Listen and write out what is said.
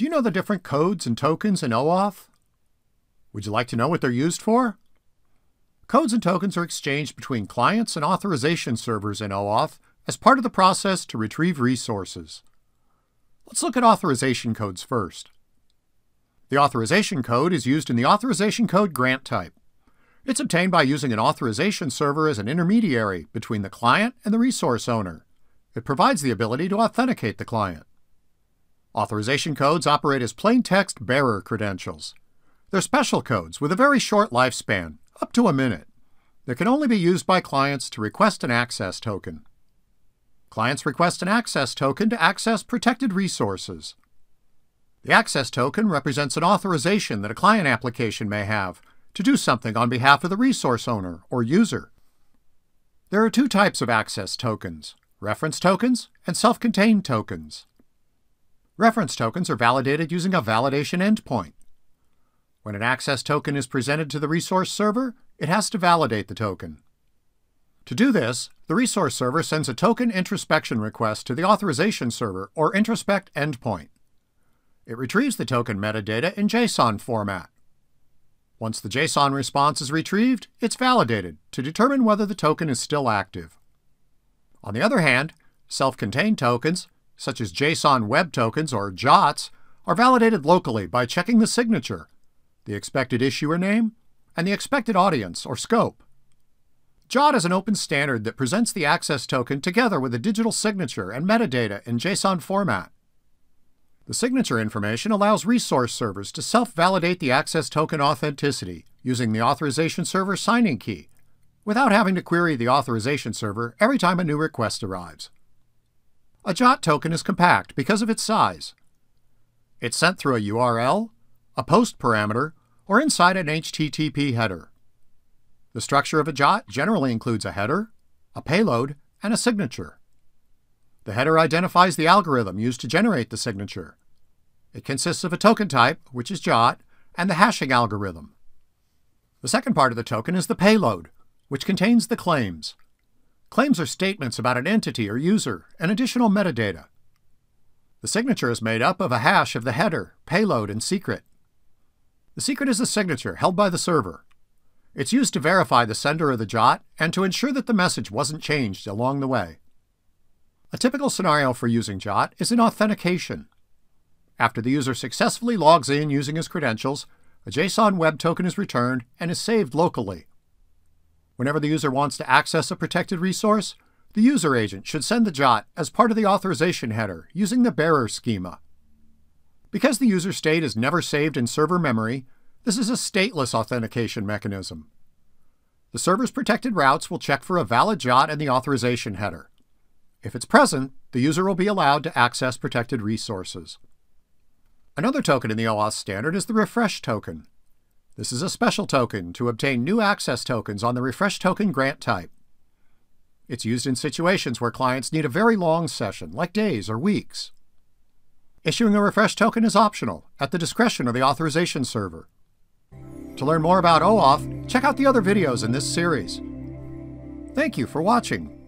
Do you know the different codes and tokens in OAuth? Would you like to know what they're used for? Codes and tokens are exchanged between clients and authorization servers in OAuth as part of the process to retrieve resources. Let's look at authorization codes first. The authorization code is used in the authorization code grant type. It's obtained by using an authorization server as an intermediary between the client and the resource owner. It provides the ability to authenticate the client. Authorization codes operate as plain text bearer credentials. They're special codes with a very short lifespan, up to a minute. They can only be used by clients to request an access token. Clients request an access token to access protected resources. The access token represents an authorization that a client application may have to do something on behalf of the resource owner or user. There are two types of access tokens, reference tokens and self-contained tokens. Reference tokens are validated using a validation endpoint. When an access token is presented to the resource server, it has to validate the token. To do this, the resource server sends a token introspection request to the authorization server or introspect endpoint. It retrieves the token metadata in JSON format. Once the JSON response is retrieved, it's validated to determine whether the token is still active. On the other hand, self-contained tokens such as JSON Web Tokens or JOTs, are validated locally by checking the signature, the expected issuer name, and the expected audience or scope. JOT is an open standard that presents the access token together with a digital signature and metadata in JSON format. The signature information allows resource servers to self-validate the access token authenticity using the authorization server signing key without having to query the authorization server every time a new request arrives. A JOT token is compact because of its size. It's sent through a URL, a post parameter, or inside an HTTP header. The structure of a JOT generally includes a header, a payload, and a signature. The header identifies the algorithm used to generate the signature. It consists of a token type, which is JOT, and the hashing algorithm. The second part of the token is the payload, which contains the claims, Claims are statements about an entity or user and additional metadata. The signature is made up of a hash of the header, payload, and secret. The secret is a signature held by the server. It's used to verify the sender of the JOT and to ensure that the message wasn't changed along the way. A typical scenario for using JOT is in authentication. After the user successfully logs in using his credentials, a JSON web token is returned and is saved locally. Whenever the user wants to access a protected resource, the user agent should send the JOT as part of the authorization header using the bearer schema. Because the user state is never saved in server memory, this is a stateless authentication mechanism. The server's protected routes will check for a valid JOT in the authorization header. If it's present, the user will be allowed to access protected resources. Another token in the OAuth standard is the refresh token. This is a special token to obtain new access tokens on the refresh token grant type. It's used in situations where clients need a very long session, like days or weeks. Issuing a refresh token is optional, at the discretion of the authorization server. To learn more about OAuth, check out the other videos in this series. Thank you for watching.